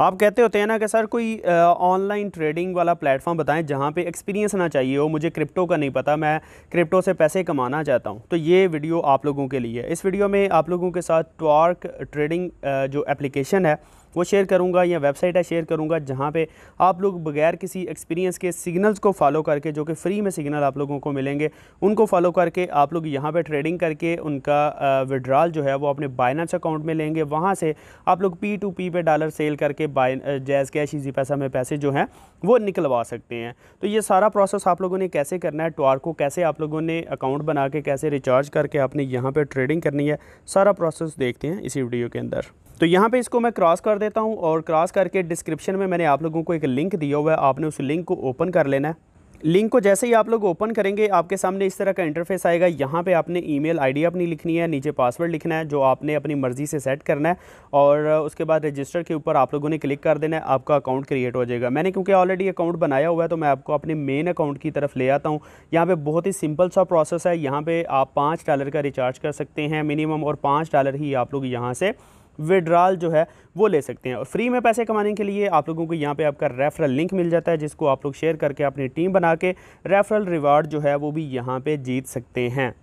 आप कहते होते हैं ना कि सर कोई ऑनलाइन ट्रेडिंग वाला प्लेटफॉर्म बताएं जहाँ पे एक्सपीरियंस ना चाहिए हो मुझे क्रिप्टो का नहीं पता मैं क्रिप्टो से पैसे कमाना चाहता हूँ तो ये वीडियो आप लोगों के लिए है इस वीडियो में आप लोगों के साथ ट्वार्क ट्रेडिंग जो एप्लीकेशन है वो शेयर करूँगा या वेबसाइट है शेयर करूँगा जहाँ पे आप लोग बगैर किसी एक्सपीरियंस के सिग्नल्स को फॉलो करके जो कि फ्री में सिग्नल आप लोगों को मिलेंगे उनको फॉलो करके आप लोग यहाँ पे ट्रेडिंग करके उनका विड्रॉल जो है वो अपने बाइनास अकाउंट में लेंगे वहाँ से आप लोग पी टू पी पे डॉलर सेल करके by JazzCash Easypaisa में पैसे जो हैं वो निकलवा सकते हैं तो ये सारा प्रोसेस आप लोगों ने कैसे करना है ट्वार को कैसे आप लोगों ने अकाउंट बना के कैसे रिचार्ज करके आपने यहाँ पर ट्रेडिंग करनी है सारा प्रोसेस देखते हैं इसी वीडियो के अंदर तो यहाँ पर इसको मैं क्रॉस कर कर देता हूँ और क्रॉस करके डिस्क्रिप्शन में मैंने आप लोगों को एक लिंक दिया हुआ है आपने उस लिंक को ओपन कर लेना है लिंक को जैसे ही आप लोग ओपन करेंगे आपके सामने इस तरह का इंटरफेस आएगा यहाँ पे आपने ईमेल आईडी अपनी लिखनी है नीचे पासवर्ड लिखना है जो आपने अपनी मर्ज़ी से सेट करना है और उसके बाद रजिस्टर के ऊपर आप लोगों ने क्लिक कर देना है आपका अकाउंट क्रिएट हो जाएगा मैंने क्योंकि ऑलरेडी अकाउंट बनाया हुआ है तो मैं आपको अपने मेन अकाउंट की तरफ ले आता हूँ यहाँ पर बहुत ही सिंपल सा प्रोसेस है यहाँ पर आप पाँच डॉलर का रिचार्ज कर सकते हैं मिनिमम और पाँच डॉलर ही आप लोग यहाँ से विड्रॉल जो है वो ले सकते हैं और फ्री में पैसे कमाने के लिए आप लोगों को यहाँ पे आपका रेफरल लिंक मिल जाता है जिसको आप लोग शेयर करके अपनी टीम बना के रेफरल रिवार्ड जो है वो भी यहाँ पर जीत सकते हैं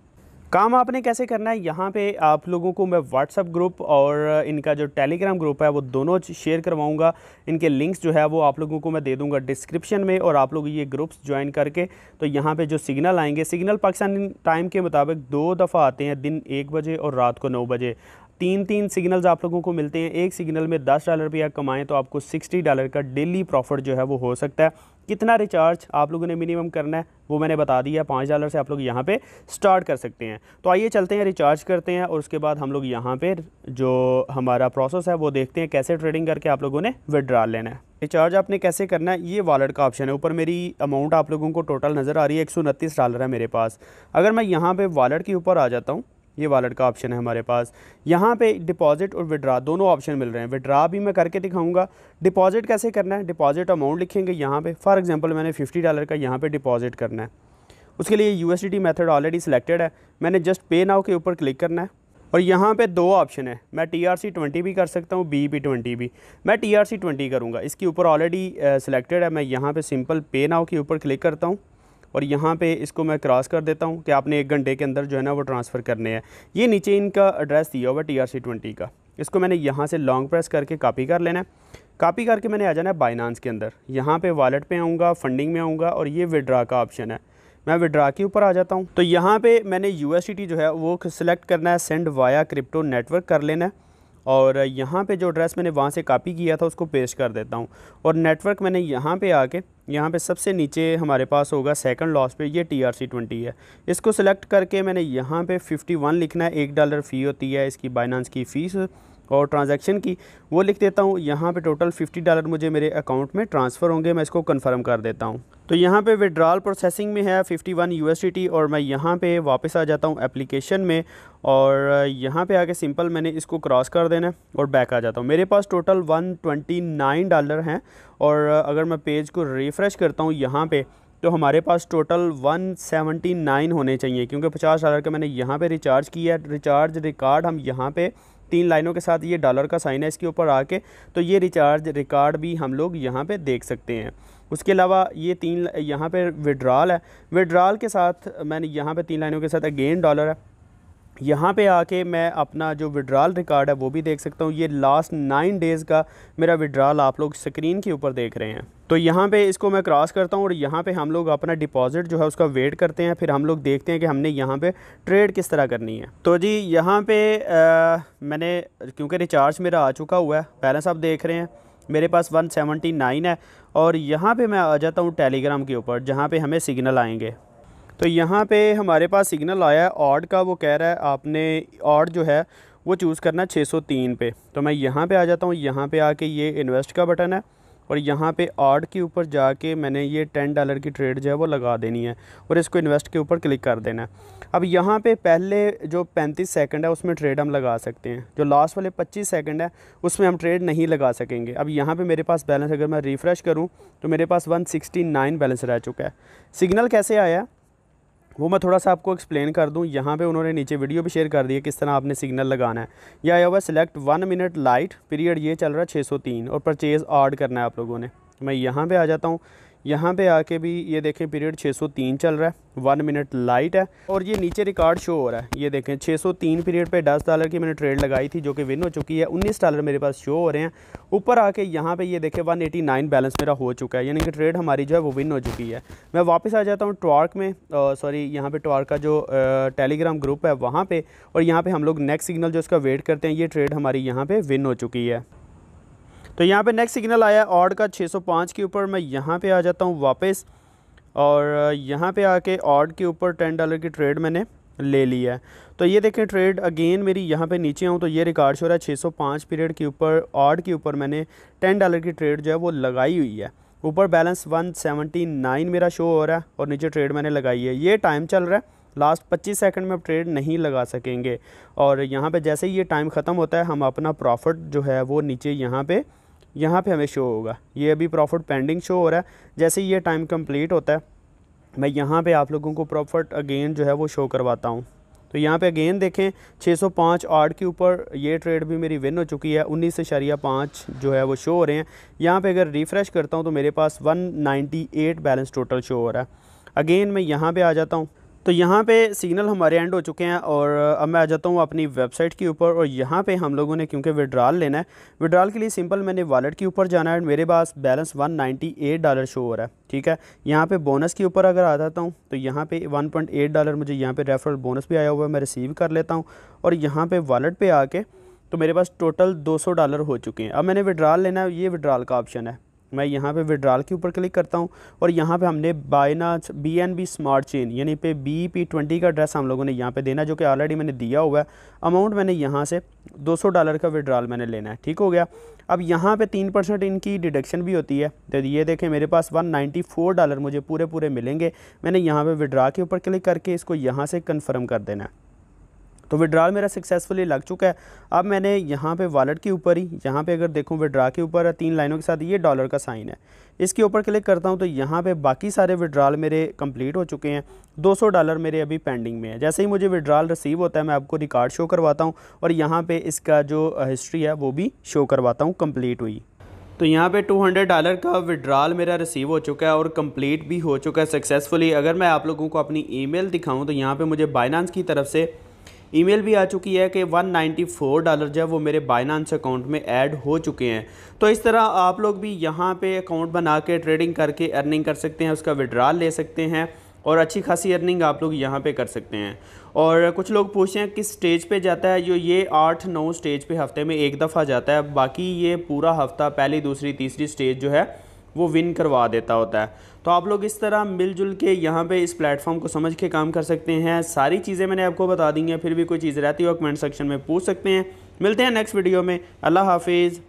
काम आपने कैसे करना है यहाँ पे आप लोगों को मैं व्हाट्सअप ग्रुप और इनका जो टेलीग्राम ग्रुप है वो दोनों शेयर करवाऊँगा इनके लिंक्स जो है वो आप लोगों को मैं दे दूँगा डिस्क्रिप्शन में और आप लोग ये ग्रुप्स ज्वाइन करके तो यहाँ पे जो सिग्नल आएंगे सिग्नल पाकिस्तान टाइम के मुताबिक दो दफ़ा आते हैं दिन एक बजे और रात को नौ बजे तीन तीन सिग्नल्स आप लोगों को मिलते हैं एक सिग्नल में दस डॉलर भी आप कमाएं तो आपको सिक्सटी डॉलर का डेली प्रॉफिट जो है वो हो सकता है कितना रिचार्ज आप लोगों ने मिनिमम करना है वो मैंने बता दिया पाँच डॉलर से आप लोग यहाँ पे स्टार्ट कर सकते हैं तो आइए चलते हैं रिचार्ज करते हैं और उसके बाद हम लोग यहाँ पर जो हमारा प्रोसेस है वो देखते हैं कैसे ट्रेडिंग करके आप लोगों ने विड्रा लेना है रिचार्ज आपने कैसे करना है ये वॉलेट का ऑप्शन है ऊपर मेरी अमाउंट आप लोगों को टोटल नज़र आ रही है एक डॉलर है मेरे पास अगर मैं यहाँ पर वॉलेट के ऊपर आ जाता हूँ ये वालेट का ऑप्शन है हमारे पास यहाँ पे डिपॉजिट और विड्रा दोनों ऑप्शन मिल रहे हैं विड्रा भी मैं करके दिखाऊंगा डिपॉजिट कैसे करना है डिपॉजिट अमाउंट लिखेंगे यहाँ पे फॉर एग्जांपल मैंने 50 डॉलर का यहाँ पे डिपॉजिट करना है उसके लिए यू मेथड ऑलरेडी सिलेक्टेड है मैंने जस्ट पे नाव के ऊपर क्लिक करना है और यहाँ पे दो ऑप्शन है मैं टी आर सी ट्वेंटी भी कर सकता हूँ बी पी ट्वेंटी भी मैं टी आर सी ट्वेंटी करूँगा इसके ऊपर ऑलरेडी सिलेक्टेड है मैं यहाँ पे सिंपल पे नाव के ऊपर क्लिक करता हूँ और यहाँ पे इसको मैं क्रॉस कर देता हूँ कि आपने एक घंटे के अंदर जो है ना वो ट्रांसफ़र करने हैं ये नीचे इनका एड्रेस दिया हुआ टी आर सी ट्वेंटी का इसको मैंने यहाँ से लॉन्ग प्रेस करके कापी कर लेना है कापी करके मैंने आ जाना है बाइनांस के अंदर यहाँ पर वॉलेट पर आऊँगा फंडिंग में आऊँगा और ये विड्रा का ऑप्शन है मैं विड्रा के ऊपर आ जाता हूँ तो यहाँ पे मैंने यू जो है वो सिलेक्ट करना है सेंड वाया क्रिप्टो नेटवर्क कर लेना है और यहाँ पे जो एड्रेस मैंने वहाँ से कॉपी किया था उसको पेस्ट कर देता हूँ और नेटवर्क मैंने यहाँ पे आके यहाँ पे सबसे नीचे हमारे पास होगा सेकंड लॉस पे ये टी आर सी ट्वेंटी है इसको सेलेक्ट करके मैंने यहाँ पे वन लिखना है एक डॉलर फ़ी होती है इसकी बाइनांस की फ़ीस और ट्रांजैक्शन की वो लिख देता हूँ यहाँ पे टोटल 50 डॉलर मुझे मेरे अकाउंट में ट्रांसफ़र होंगे मैं इसको कंफर्म कर देता हूँ तो यहाँ पे विड्रॉल प्रोसेसिंग में है 51 वन यूएसडीटी और मैं यहाँ पे वापस आ जाता हूँ एप्लीकेशन में और यहाँ पे आके सिंपल मैंने इसको क्रॉस कर देना और बैक आ जाता हूँ मेरे पास टोटल 129 डॉलर हैं और अगर मैं पेज को रिफ़्रेश करता हूँ यहाँ पर तो हमारे पास टोटल 179 होने चाहिए क्योंकि 50 डॉलर का मैंने यहाँ पे रिचार्ज किया रिचार्ज रिकार्ड हम यहाँ पे तीन लाइनों के साथ ये डॉलर का साइन है इसके ऊपर आके तो ये रिचार्ज रिकार्ड भी हम लोग यहाँ पे देख सकते हैं उसके अलावा ये तीन यहाँ पे विड्रॉल है विड्रॉल के साथ मैंने यहाँ पे तीन लाइनों के साथ अगेन डॉलर है यहाँ पे आके मैं अपना जो विड्रॉल रिकॉर्ड है वो भी देख सकता हूँ ये लास्ट नाइन डेज़ का मेरा विड्रॉल आप लोग स्क्रीन के ऊपर देख रहे हैं तो यहाँ पे इसको मैं क्रॉस करता हूँ और यहाँ पे हम लोग अपना डिपॉजिट जो है उसका वेट करते हैं फिर हम लोग देखते हैं कि हमने यहाँ पे ट्रेड किस तरह करनी है तो जी यहाँ पर मैंने क्योंकि रिचार्ज मेरा आ चुका हुआ है बैलेंस आप देख रहे हैं मेरे पास वन है और यहाँ पर मैं आ जाता हूँ टेलीग्राम के ऊपर जहाँ पर हमें सिग्नल आएँगे तो यहाँ पे हमारे पास सिग्नल आया है ऑड का वो कह रहा है आपने ऑड जो है वो चूज़ करना 603 पे तो मैं यहाँ पे आ जाता हूँ यहाँ पे आके ये इन्वेस्ट का बटन है और यहाँ पे ऑड के ऊपर जाके मैंने ये टेन डॉलर की ट्रेड जो है वो लगा देनी है और इसको इन्वेस्ट के ऊपर क्लिक कर देना है अब यहाँ पे पहले जो पैंतीस सेकंड है उसमें ट्रेड हम लगा सकते हैं जो लास्ट वाले पच्चीस सेकंड है उसमें हम ट्रेड नहीं लगा सकेंगे अब यहाँ पे मेरे पास बैलेंस अगर मैं रिफ़्रेश करूँ तो मेरे पास वन बैलेंस रह चुका है सिग्नल कैसे आया वो मैं थोड़ा सा आपको एक्सप्लेन कर दूं यहाँ पे उन्होंने नीचे वीडियो भी शेयर कर दिया किस तरह आपने सिग्नल लगाना है यह आया हुआ select one minute light period ये चल रहा है 603 और परचेज़ आड करना है आप लोगों ने मैं यहाँ पे आ जाता हूँ यहाँ पे आके भी ये देखें पीरियड 603 चल रहा है वन मिनट लाइट है और ये नीचे रिकॉर्ड शो हो रहा है ये देखें 603 पीरियड पे 10 डॉलर की मैंने ट्रेड लगाई थी जो कि विन हो चुकी है 19 डॉलर मेरे पास शो हो रहे हैं ऊपर आके यहाँ पे ये देखें 189 बैलेंस मेरा हो चुका है यानी कि ट्रेड हमारी जो है वो विन हो चुकी है मैं वापस आ जाता हूँ ट्वार्क में सॉरी यहाँ पर ट्वार्क का जो टेलीग्राम ग्रुप है वहाँ पर और यहाँ पर हम लोग नेक्स्ट सिग्नल जो उसका वेट करते हैं ये ट्रेड हमारी यहाँ पर विन हो चुकी है तो यहाँ पे नेक्स्ट सिग्नल आया ऑड का 605 के ऊपर मैं यहाँ पे आ जाता हूँ वापस और यहाँ पे आके ऑड के ऊपर टेन डॉलर की ट्रेड मैंने ले ली है तो ये देखें ट्रेड अगेन मेरी यहाँ पे नीचे आऊँ तो ये रिकॉर्ड शो रहा है 605 पीरियड के ऊपर ऑड के ऊपर मैंने टेन डॉलर की ट्रेड जो है वो लगाई हुई है ऊपर बैलेंस वन मेरा शो हो रहा है और नीचे ट्रेड मैंने लगाई है ये टाइम चल रहा है लास्ट 25 सेकंड में आप ट्रेड नहीं लगा सकेंगे और यहाँ पे जैसे ही ये टाइम ख़त्म होता है हम अपना प्रॉफिट जो है वो नीचे यहाँ पे यहाँ पे हमें शो होगा ये अभी प्रॉफिट पेंडिंग शो हो रहा है जैसे ही ये टाइम कंप्लीट होता है मैं यहाँ पे आप लोगों को प्रॉफिट अगेन जो है वो शो करवाता हूँ तो यहाँ पे अगेन देखें 605 आर्ट के ऊपर ये ट्रेड भी मेरी विन हो चुकी है उन्नीस शरिया पाँच जो है वो शो हो रहे हैं यहाँ पे अगर रिफ़्रेश करता हूँ तो मेरे पास 198 बैलेंस टोटल शो हो रहा है अगेन मैं यहाँ पे आ जाता हूँ तो यहाँ पे सिग्नल हमारे एंड हो चुके हैं और अब मैं आ जाता हूँ अपनी वेबसाइट के ऊपर और यहाँ पे हम लोगों ने क्योंकि विड्रॉल लेना है विड्रॉल के लिए सिंपल मैंने वॉलेट के ऊपर जाना है मेरे पास बैलेंस 198 डॉलर शो हो रहा है ठीक है यहाँ पे बोनस के ऊपर अगर आ जाता हूँ तो यहाँ पे 1.8 डॉलर मुझे यहाँ पर रेफरल बोनस भी आया हुआ है मैं रिसीव कर लेता हूँ और यहाँ पर वॉलेट पर आके तो मेरे पास टोटल दो डॉलर हो चुके हैं अब मैंने विड्रॉल लेना है ये विड्रॉल का ऑप्शन है मैं यहाँ पे विड्रॉल के ऊपर क्लिक करता हूँ और यहाँ पे हमने Binance B N B smart chain यानी पे बी पी ट्वेंटी का एड्रेस हम लोगों ने यहाँ पे देना जो कि ऑलरेडी मैंने दिया हुआ है अमाउंट मैंने यहाँ से 200 डॉलर का विड्रॉल मैंने लेना है ठीक हो गया अब यहाँ पे तीन परसेंट इनकी डिडक्शन भी होती है तो ये देखें मेरे पास फोर डॉलर मुझे पूरे पूरे मिलेंगे मैंने यहाँ पे विड्रा के ऊपर क्लिक करके इसको यहाँ से कन्फर्म कर देना है तो विड्रॉल मेरा सक्सेसफुली लग चुका है अब मैंने यहाँ पे वॉलेट के ऊपर ही यहाँ पे अगर देखूँ विड्रा के ऊपर तीन लाइनों के साथ ये डॉलर का साइन है इसके ऊपर क्लिक करता हूँ तो यहाँ पे बाकी सारे विड्रॉल मेरे कंप्लीट हो चुके हैं 200 डॉलर मेरे अभी पेंडिंग में है जैसे ही मुझे विड्रॉल रिसीव होता है मैं आपको रिकॉर्ड शो करवाता हूँ और यहाँ पर इसका जो हिस्ट्री है वो भी शो करवाता हूँ कम्प्लीट हुई तो यहाँ पे 200 डॉलर का विड्रॉल मेरा रिसीव हो चुका है और कंप्लीट भी हो चुका है सक्सेसफुली अगर मैं आप लोगों को अपनी ईमेल दिखाऊं तो यहाँ पे मुझे बाइनांस की तरफ से ईमेल भी आ चुकी है कि 194 डॉलर जो है वो मेरे बाइनांस अकाउंट में ऐड हो चुके हैं तो इस तरह आप लोग भी यहाँ पे अकाउंट बना के ट्रेडिंग करके अर्निंग कर सकते हैं उसका विड्रॉल ले सकते हैं और अच्छी खासी अर्निंग आप लोग यहाँ पे कर सकते हैं और कुछ लोग पूछते हैं किस स्टेज पे जाता है जो ये आठ नौ स्टेज पे हफ्ते में एक दफ़ा जाता है बाकी ये पूरा हफ्ता पहली दूसरी तीसरी स्टेज जो है वो विन करवा देता होता है तो आप लोग इस तरह मिलजुल के यहाँ पे इस प्लेटफॉर्म को समझ के काम कर सकते हैं सारी चीज़ें मैंने आपको बता दी हैं फिर भी कोई चीज़ रहती हो कमेंट सेक्शन में पूछ सकते हैं मिलते हैं नेक्स्ट वीडियो में अल्लाह हाफिज़